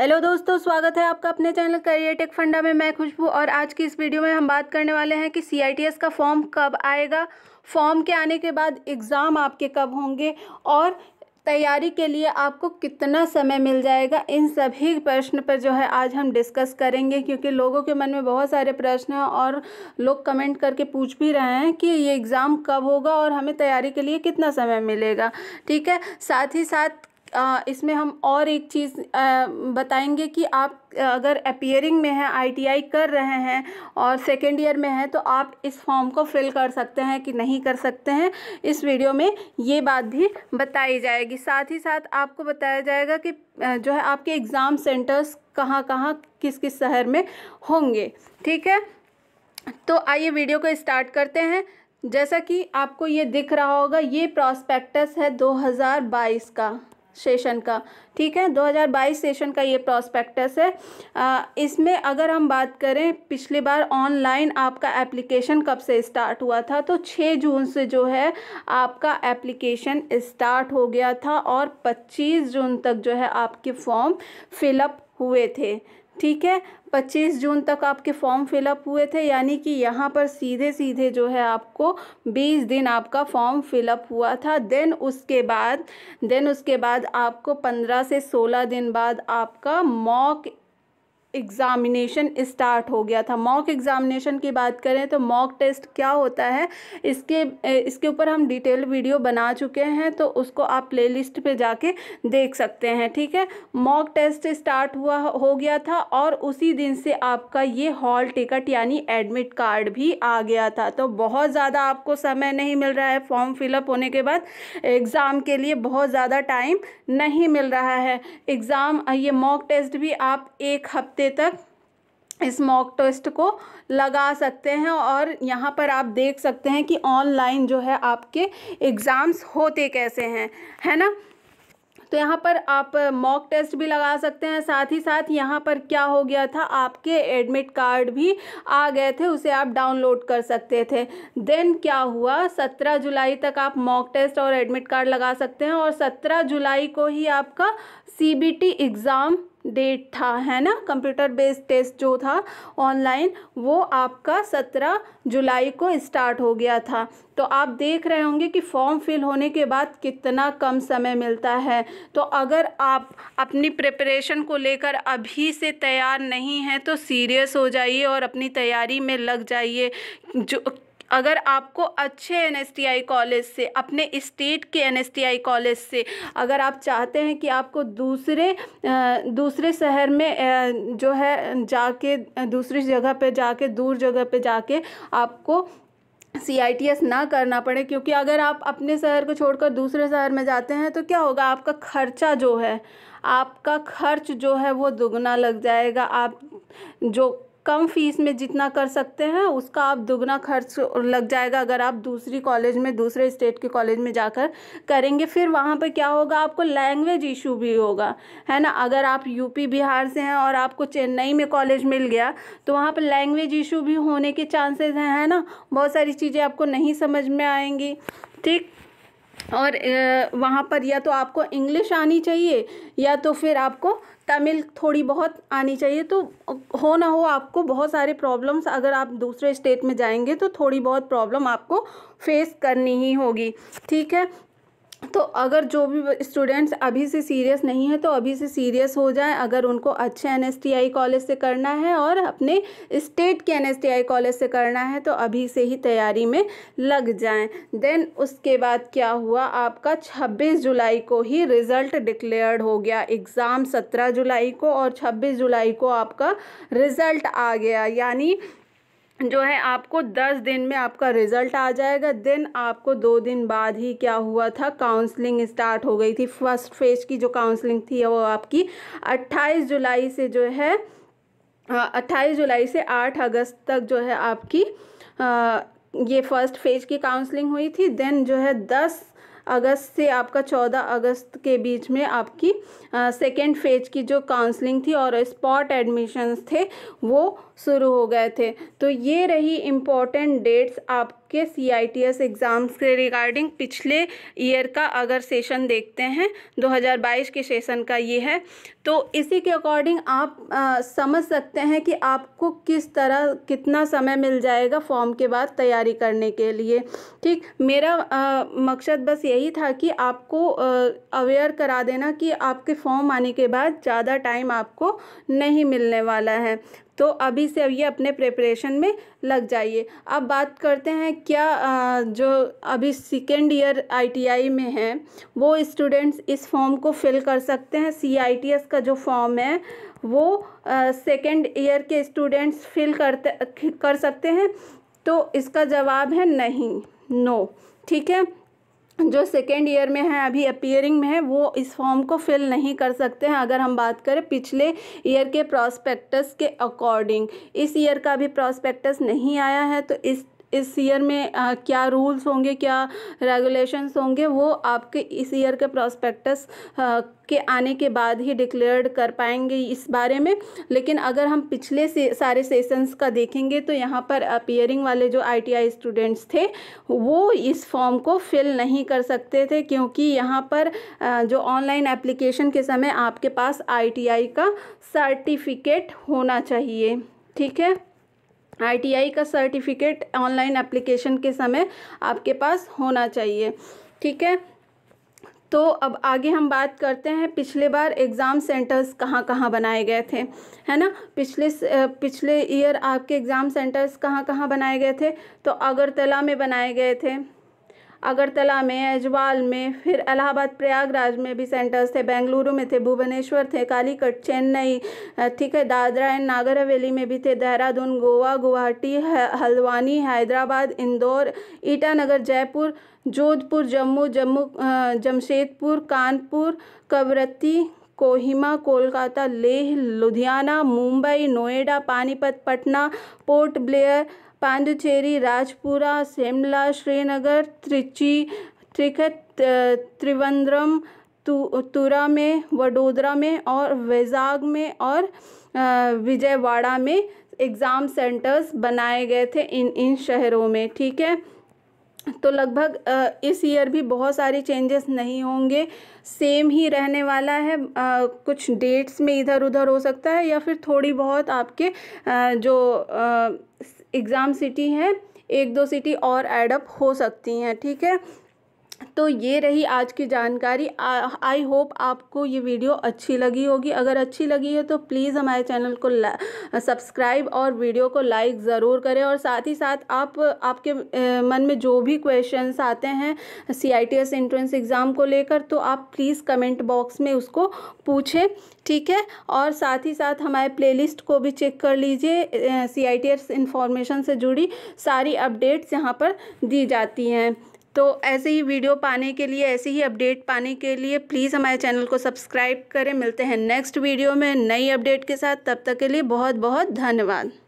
hello दोस्तों स्वागत है आपका अपने चैनल करियर टेक फंडा में मैं खुशबू और आज की इस वीडियो में हम बात करने वाले हैं कि सी का फॉर्म कब आएगा फॉर्म के आने के बाद एग्ज़ाम आपके कब होंगे और तैयारी के लिए आपको कितना समय मिल जाएगा इन सभी प्रश्न पर जो है आज हम डिस्कस करेंगे क्योंकि लोगों के मन में बहुत सारे प्रश्न हैं और लोग कमेंट करके पूछ भी रहे हैं कि ये एग्ज़ाम कब होगा और हमें तैयारी के लिए कितना समय मिलेगा ठीक है साथ ही साथ इसमें हम और एक चीज़ बताएंगे कि आप अगर अपियरिंग में हैं आईटीआई कर रहे हैं और सेकेंड ईयर में हैं तो आप इस फॉर्म को फिल कर सकते हैं कि नहीं कर सकते हैं इस वीडियो में ये बात भी बताई जाएगी साथ ही साथ आपको बताया जाएगा कि जो है आपके एग्ज़ाम सेंटर्स कहाँ कहाँ किस किस शहर में होंगे ठीक है तो आइए वीडियो को स्टार्ट करते हैं जैसा कि आपको ये दिख रहा होगा ये प्रॉस्पेक्टस है 2022 का सेशन का ठीक है 2022 सेशन का ये प्रॉस्पेक्टस है आ, इसमें अगर हम बात करें पिछली बार ऑनलाइन आपका एप्लीकेशन कब से स्टार्ट हुआ था तो 6 जून से जो है आपका एप्लीकेशन स्टार्ट हो गया था और 25 जून तक जो है आपके फॉर्म फिलअप हुए थे ठीक है 25 जून तक आपके फॉर्म फिलअप हुए थे यानी कि यहाँ पर सीधे सीधे जो है आपको 20 दिन आपका फॉर्म फिलअप हुआ था देन उसके बाद देन उसके बाद आपको 15 से 16 दिन बाद आपका मॉक एग्ज़ामिनेशन स्टार्ट हो गया था मॉक एग्ज़ामिनेशन की बात करें तो मॉक टेस्ट क्या होता है इसके इसके ऊपर हम डिटेल वीडियो बना चुके हैं तो उसको आप प्लेलिस्ट पे जाके देख सकते हैं ठीक है मॉक टेस्ट स्टार्ट हुआ हो गया था और उसी दिन से आपका ये हॉल टिकट यानी एडमिट कार्ड भी आ गया था तो बहुत ज़्यादा आपको समय नहीं मिल रहा है फॉर्म फिलअप होने के बाद एग्ज़ाम के लिए बहुत ज़्यादा टाइम नहीं मिल रहा है एग्ज़ाम ये मॉक टेस्ट भी आप एक हफ्ते घंटे तक इस मॉक टेस्ट को लगा सकते हैं और यहाँ पर आप देख सकते हैं कि ऑनलाइन जो है आपके एग्ज़ाम्स होते कैसे हैं है ना तो यहाँ पर आप मॉक टेस्ट भी लगा सकते हैं साथ ही साथ यहाँ पर क्या हो गया था आपके एडमिट कार्ड भी आ गए थे उसे आप डाउनलोड कर सकते थे देन क्या हुआ सत्रह जुलाई तक आप मॉक टेस्ट और एडमिट कार्ड लगा सकते हैं और सत्रह जुलाई को ही आपका सी एग्ज़ाम डेट था है ना कंप्यूटर बेस्ड टेस्ट जो था ऑनलाइन वो आपका सत्रह जुलाई को स्टार्ट हो गया था तो आप देख रहे होंगे कि फॉर्म फिल होने के बाद कितना कम समय मिलता है तो अगर आप अपनी प्रिपरेशन को लेकर अभी से तैयार नहीं हैं तो सीरियस हो जाइए और अपनी तैयारी में लग जाइए जो अगर आपको अच्छे एन कॉलेज से अपने स्टेट के एन कॉलेज से अगर आप चाहते हैं कि आपको दूसरे दूसरे शहर में जो है जाके दूसरी जगह पे जाके दूर जगह पे जाके आपको सी आई टी एस ना करना पड़े क्योंकि अगर आप अपने शहर को छोड़कर दूसरे शहर में जाते हैं तो क्या होगा आपका खर्चा जो है आपका खर्च जो है वो दुगना लग जाएगा आप जो कम फीस में जितना कर सकते हैं उसका आप दुगना खर्च लग जाएगा अगर आप दूसरी कॉलेज में दूसरे स्टेट के कॉलेज में जाकर करेंगे फिर वहाँ पर क्या होगा आपको लैंग्वेज इशू भी होगा है ना अगर आप यूपी बिहार से हैं और आपको चेन्नई में कॉलेज मिल गया तो वहाँ पर लैंग्वेज इशू भी होने के चांसेज हैं है ना बहुत सारी चीज़ें आपको नहीं समझ में आएंगी ठीक और वहाँ पर या तो आपको इंग्लिश आनी चाहिए या तो फिर आपको तमिल थोड़ी बहुत आनी चाहिए तो हो ना हो आपको बहुत सारे प्रॉब्लम्स अगर आप दूसरे स्टेट में जाएंगे तो थोड़ी बहुत प्रॉब्लम आपको फेस करनी ही होगी ठीक है तो अगर जो भी स्टूडेंट्स अभी से सीरियस नहीं है तो अभी से सीरियस हो जाए अगर उनको अच्छे एन कॉलेज से करना है और अपने स्टेट के एन कॉलेज से करना है तो अभी से ही तैयारी में लग जाएं देन उसके बाद क्या हुआ आपका 26 जुलाई को ही रिज़ल्ट डिक्लेयर्ड हो गया एग्ज़ाम 17 जुलाई को और 26 जुलाई को आपका रिज़ल्ट आ गया यानी जो है आपको दस दिन में आपका रिज़ल्ट आ जाएगा देन आपको दो दिन बाद ही क्या हुआ था काउंसलिंग स्टार्ट हो गई थी फर्स्ट फेज की जो काउंसलिंग थी वो आपकी 28 जुलाई से जो है 28 जुलाई से 8 अगस्त तक जो है आपकी आ, ये फर्स्ट फेज की काउंसलिंग हुई थी देन जो है दस अगस्त से आपका चौदह अगस्त के बीच में आपकी सेकेंड फेज की जो काउंसलिंग थी और स्पॉट एडमिशन्स थे वो शुरू हो गए थे तो ये रही इम्पोर्टेंट डेट्स आप आपके C I T S exams के रिगार्डिंग पिछले ईयर का अगर सेशन देखते हैं 2022 के सेशन का ये है तो इसी के अकॉर्डिंग आप आ, समझ सकते हैं कि आपको किस तरह कितना समय मिल जाएगा फॉर्म के बाद तैयारी करने के लिए ठीक मेरा आ, मकसद बस यही था कि आपको अवेयर करा देना कि आपके फॉर्म आने के बाद ज़्यादा टाइम आपको नहीं मिलने वाला है तो अभी से अभी अपने प्रिपरेशन में लग जाइए अब बात करते हैं क्या जो अभी सेकेंड ईयर आईटीआई में है वो स्टूडेंट्स इस फॉर्म को फिल कर सकते हैं सीआईटीएस का जो फॉर्म है वो सेकेंड ईयर के स्टूडेंट्स फिल करते कर सकते हैं तो इसका जवाब है नहीं नो ठीक है जो सेकेंड ईयर में है अभी अपियरिंग में है वो इस फॉर्म को फिल नहीं कर सकते हैं अगर हम बात करें पिछले ईयर के प्रॉस्पेक्टस के अकॉर्डिंग इस ईयर का भी प्रॉस्पेक्टस नहीं आया है तो इस इस ईयर में आ, क्या रूल्स होंगे क्या रेगुलेशंस होंगे वो आपके इस ईयर के प्रोस्पेक्टस के आने के बाद ही डिक्लेयर्ड कर पाएंगे इस बारे में लेकिन अगर हम पिछले से सारे सेशंस का देखेंगे तो यहाँ पर अपियरिंग वाले जो आईटीआई स्टूडेंट्स थे वो इस फॉर्म को फिल नहीं कर सकते थे क्योंकि यहाँ पर जो ऑनलाइन एप्लीकेशन के समय आपके पास आईटीआई का सर्टिफिकेट होना चाहिए ठीक है आईटीआई का सर्टिफिकेट ऑनलाइन एप्लीकेशन के समय आपके पास होना चाहिए ठीक है तो अब आगे हम बात करते हैं पिछले बार एग्ज़ाम सेंटर्स कहाँ कहाँ बनाए गए थे है ना पिछले पिछले ईयर आपके एग्ज़ाम सेंटर्स कहाँ कहाँ बनाए गए थे तो अगरतला में बनाए गए थे अगरतला में अजवाल में फिर इलाहाबाद प्रयागराज में भी सेंटर्स थे बेंगलुरु में थे भुवनेश्वर थे कालीकट चेन्नई ठीक है दादरा एंड नागर हवेली में भी थे देहरादून गोवा गुवाहाटी हल्द्वानी हैदराबाद इंदौर ईटानगर जयपुर जोधपुर जम्मू जम्मू जमशेदपुर कानपुर कवरत्ती कोहिमा कोलकाता लेह लुधियाना मुंबई नोएडा पानीपत पटना पोर्ट ब्लेयर पांडिचेरी राजपुरा शिमला श्रीनगर त्रिची त्रिखत त्रिवंद्रम तु तुरा में वडोदरा में और वैजाग में और विजयवाड़ा में एग्ज़ाम सेंटर्स बनाए गए थे इन इन शहरों में ठीक है तो लगभग इस ईयर भी बहुत सारे चेंजेस नहीं होंगे सेम ही रहने वाला है कुछ डेट्स में इधर उधर हो सकता है या फिर थोड़ी बहुत आपके जो एग्ज़ाम सिटी है एक दो सिटी और एडअप हो सकती हैं ठीक है तो ये रही आज की जानकारी आई होप आपको ये वीडियो अच्छी लगी होगी अगर अच्छी लगी है तो प्लीज़ हमारे चैनल को सब्सक्राइब और वीडियो को लाइक ज़रूर करें और साथ ही साथ आप आपके मन में जो भी क्वेश्चंस आते हैं C I T S entrance exam को लेकर तो आप प्लीज़ कमेंट बॉक्स में उसको पूछें ठीक है और साथ ही साथ हमारे लिस्ट को भी चेक कर लीजिए C I T S information से जुड़ी सारी अपडेट्स यहाँ पर दी जाती हैं तो ऐसे ही वीडियो पाने के लिए ऐसे ही अपडेट पाने के लिए प्लीज़ हमारे चैनल को सब्सक्राइब करें मिलते हैं नेक्स्ट वीडियो में नई अपडेट के साथ तब तक के लिए बहुत बहुत धन्यवाद